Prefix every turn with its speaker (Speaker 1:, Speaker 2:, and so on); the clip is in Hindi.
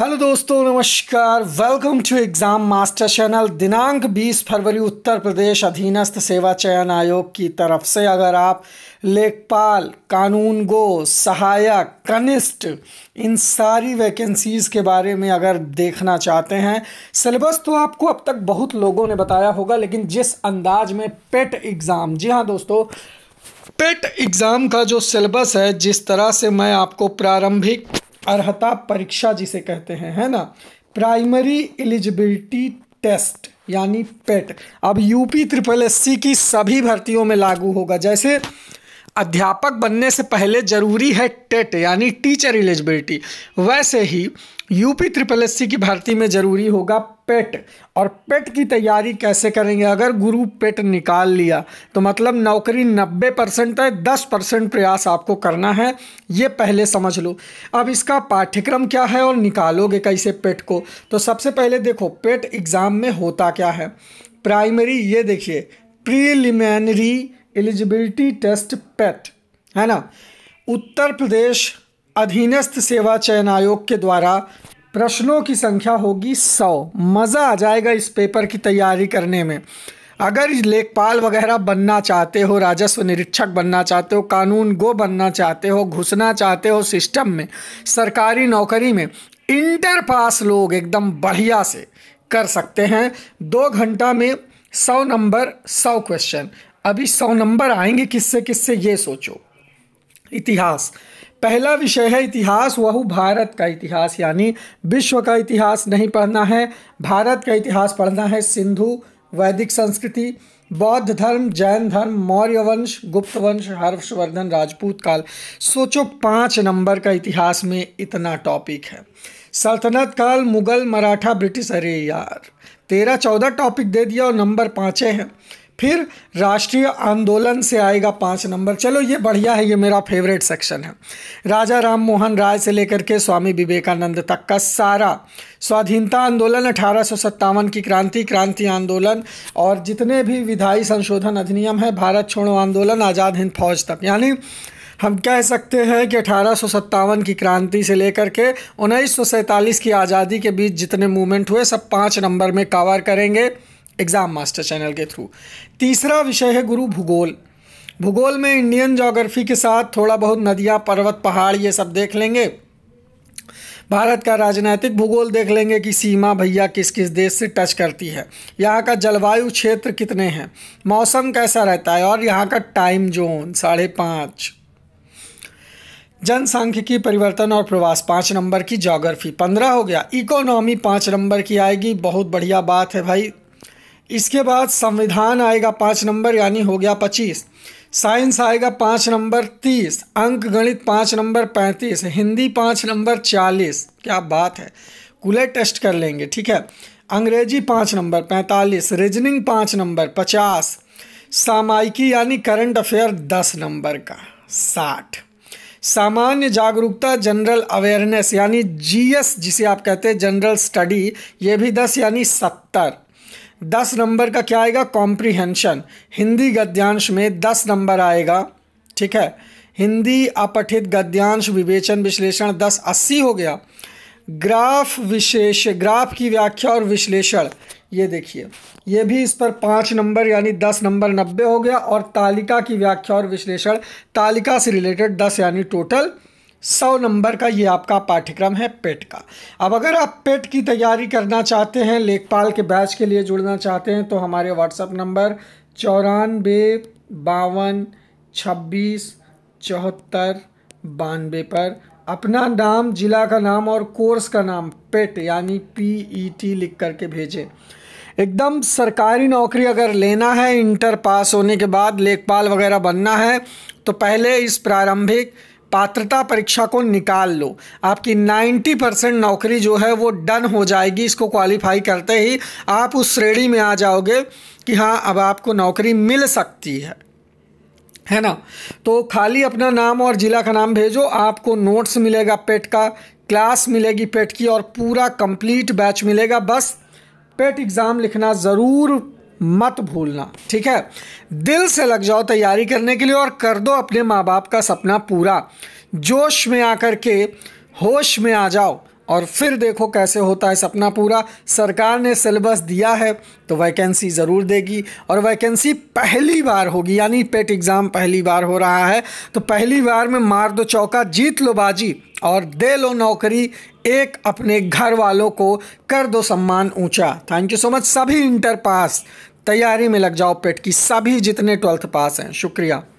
Speaker 1: हेलो दोस्तों नमस्कार welcome to exam master channel दिनांक 20 फरवरी उत्तर प्रदेश अधीनस्थ सेवा चयन आयोग की तरफ से अगर आप लेखपाल कानून गो सहायक कनिष्ठ इन सारी वैकेंसीज़ के बारे में अगर देखना चाहते हैं सिलेबस तो आपको अब तक बहुत लोगों ने बताया होगा लेकिन जिस अंदाज में पेट एग्ज़ाम e जी हाँ दोस्तों पेट एग्ज़ाम e का जो सिलेबस है जिस तरह से मैं आपको प्रारंभिक अर्हता परीक्षा जिसे कहते हैं है ना प्राइमरी एलिजिबिलिटी टेस्ट यानी पेट e अब यूपी ट्रिपल एस की सभी भर्तियों में लागू होगा जैसे अध्यापक बनने से पहले ज़रूरी है टेट यानी टीचर एलिजिबिलिटी वैसे ही यूपी ट्रिपल एस की भर्ती में ज़रूरी होगा पेट और पेट की तैयारी कैसे करेंगे अगर गुरु पेट निकाल लिया तो मतलब नौकरी 90 परसेंट है दस परसेंट प्रयास आपको करना है ये पहले समझ लो अब इसका पाठ्यक्रम क्या है और निकालोगे कैसे पेट को तो सबसे पहले देखो पेट एग्ज़ाम में होता क्या है प्राइमरी ये देखिए प्रीलिमिनरी एलिजिबिलिटी टेस्ट पैट है ना उत्तर प्रदेश अधीनस्थ सेवा चयन आयोग के द्वारा प्रश्नों की संख्या होगी सौ मज़ा आ जाएगा इस पेपर की तैयारी करने में अगर लेखपाल वगैरह बनना चाहते हो राजस्व निरीक्षक बनना चाहते हो कानून गो बनना चाहते हो घुसना चाहते हो सिस्टम में सरकारी नौकरी में इंटर पास लोग एकदम बढ़िया से कर सकते हैं दो घंटा में सौ नंबर सौ क्वेश्चन अभी सौ नंबर आएंगे किससे किससे ये सोचो इतिहास पहला विषय है इतिहास वह भारत का इतिहास यानी विश्व का इतिहास नहीं पढ़ना है भारत का इतिहास पढ़ना है सिंधु वैदिक संस्कृति बौद्ध धर्म जैन धर्म मौर्य वंश गुप्त वंश हर्षवर्धन राजपूत काल सोचो पाँच नंबर का इतिहास में इतना टॉपिक है सल्तनत काल मुगल मराठा ब्रिटिश अरे यार तेरह चौदह टॉपिक दे दिया और नंबर पाँचे हैं फिर राष्ट्रीय आंदोलन से आएगा पाँच नंबर चलो ये बढ़िया है ये मेरा फेवरेट सेक्शन है राजा राम मोहन राय से लेकर के स्वामी विवेकानंद तक का सारा स्वाधीनता आंदोलन अठारह की क्रांति क्रांति आंदोलन और जितने भी विधायी संशोधन अधिनियम है भारत छोड़ो आंदोलन आज़ाद हिंद फौज तक यानी हम कह सकते हैं कि अठारह की क्रांति से लेकर के उन्नीस की आज़ादी के बीच जितने मूवमेंट हुए सब पाँच नंबर में कवर करेंगे एग्ज़ाम मास्टर चैनल के थ्रू तीसरा विषय है गुरु भूगोल भूगोल में इंडियन जोग्राफी के साथ थोड़ा बहुत नदियाँ पर्वत पहाड़ ये सब देख लेंगे भारत का राजनैतिक भूगोल देख लेंगे कि सीमा भैया किस किस देश से टच करती है यहाँ का जलवायु क्षेत्र कितने हैं मौसम कैसा रहता है और यहाँ का टाइम जोन साढ़े पाँच जनसांख्यिकी परिवर्तन और प्रवास पाँच नंबर की जोग्राफी पंद्रह हो गया इकोनॉमी पाँच नंबर की आएगी बहुत बढ़िया बात है भाई इसके बाद संविधान आएगा पाँच नंबर यानी हो गया पच्चीस साइंस आएगा पाँच नंबर तीस अंक गणित पाँच नंबर पैंतीस हिंदी पाँच नंबर चालीस क्या बात है कूलर टेस्ट कर लेंगे ठीक है अंग्रेजी पाँच नंबर पैंतालीस रीजनिंग पाँच नंबर पचास सामायिकी यानी करंट अफेयर दस नंबर का साठ सामान्य जागरूकता जनरल अवेयरनेस यानी जीएस जिसे आप कहते हैं जनरल स्टडी ये भी दस यानी सत्तर दस नंबर का क्या आएगा कॉम्प्रीहेंशन हिंदी गद्यांश में दस नंबर आएगा ठीक है हिंदी अपठित गद्यांश विवेचन विश्लेषण दस अस्सी हो गया ग्राफ विशेष ग्राफ की व्याख्या और विश्लेषण ये देखिए ये भी इस पर पाँच नंबर यानी दस नंबर नब्बे हो गया और तालिका की व्याख्या और विश्लेषण तालिका से रिलेटेड दस यानी टोटल सौ नंबर का ये आपका पाठ्यक्रम है पेट का अब अगर आप पेट की तैयारी करना चाहते हैं लेखपाल के बैच के लिए जुड़ना चाहते हैं तो हमारे व्हाट्सअप नंबर चौरानबे बावन छब्बीस चौहत्तर बानवे पर अपना नाम जिला का नाम और कोर्स का नाम पेट यानी पी ई टी लिख करके भेजें एकदम सरकारी नौकरी अगर लेना है इंटर पास होने के बाद लेखपाल वगैरह बनना है तो पहले इस प्रारंभिक पात्रता परीक्षा को निकाल लो आपकी 90 परसेंट नौकरी जो है वो डन हो जाएगी इसको क्वालिफाई करते ही आप उस श्रेणी में आ जाओगे कि हाँ अब आपको नौकरी मिल सकती है है ना तो खाली अपना नाम और ज़िला का नाम भेजो आपको नोट्स मिलेगा पेट का क्लास मिलेगी पेट की और पूरा कंप्लीट बैच मिलेगा बस पेट एग्ज़ाम लिखना ज़रूर मत भूलना ठीक है दिल से लग जाओ तैयारी करने के लिए और कर दो अपने माँ बाप का सपना पूरा जोश में आकर के होश में आ जाओ और फिर देखो कैसे होता है सपना पूरा सरकार ने सिलेबस दिया है तो वैकेंसी ज़रूर देगी और वैकेंसी पहली बार होगी यानी पेट एग्ज़ाम पहली बार हो रहा है तो पहली बार में मार दो चौका जीत लो बाजी और दे लो नौकरी एक अपने घर वालों को कर दो सम्मान ऊंचा थैंक यू सो मच सभी इंटर पास तैयारी में लग जाओ पेट की सभी जितने ट्वेल्थ पास हैं शुक्रिया